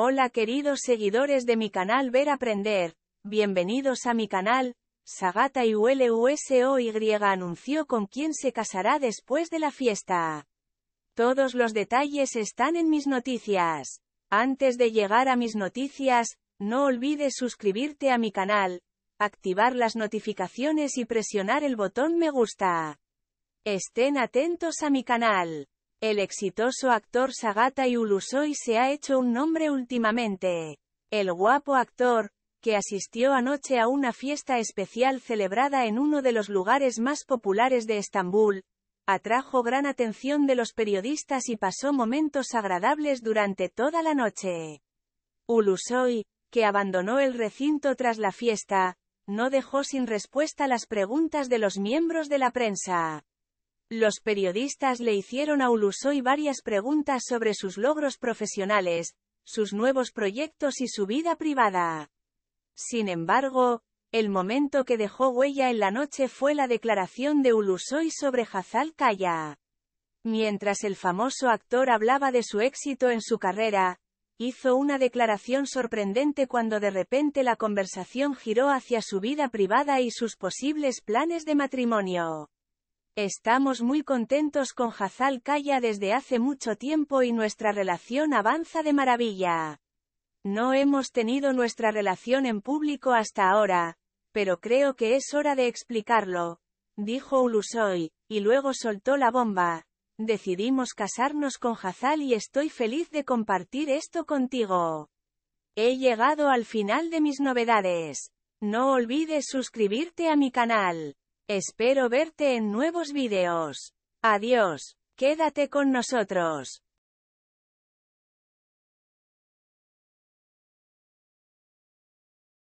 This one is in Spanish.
Hola queridos seguidores de mi canal Ver Aprender, bienvenidos a mi canal, Sagata y griega anunció con quién se casará después de la fiesta. Todos los detalles están en mis noticias. Antes de llegar a mis noticias, no olvides suscribirte a mi canal, activar las notificaciones y presionar el botón me gusta. Estén atentos a mi canal. El exitoso actor Sagata Ulusoy se ha hecho un nombre últimamente. El guapo actor, que asistió anoche a una fiesta especial celebrada en uno de los lugares más populares de Estambul, atrajo gran atención de los periodistas y pasó momentos agradables durante toda la noche. Ulusoy, que abandonó el recinto tras la fiesta, no dejó sin respuesta las preguntas de los miembros de la prensa. Los periodistas le hicieron a Ulusoy varias preguntas sobre sus logros profesionales, sus nuevos proyectos y su vida privada. Sin embargo, el momento que dejó huella en la noche fue la declaración de Ulusoy sobre Hazal Kaya. Mientras el famoso actor hablaba de su éxito en su carrera, hizo una declaración sorprendente cuando de repente la conversación giró hacia su vida privada y sus posibles planes de matrimonio. Estamos muy contentos con Hazal Kaya desde hace mucho tiempo y nuestra relación avanza de maravilla. No hemos tenido nuestra relación en público hasta ahora, pero creo que es hora de explicarlo, dijo Ulusoy, y luego soltó la bomba. Decidimos casarnos con Hazal y estoy feliz de compartir esto contigo. He llegado al final de mis novedades. No olvides suscribirte a mi canal. Espero verte en nuevos videos. Adiós. Quédate con nosotros.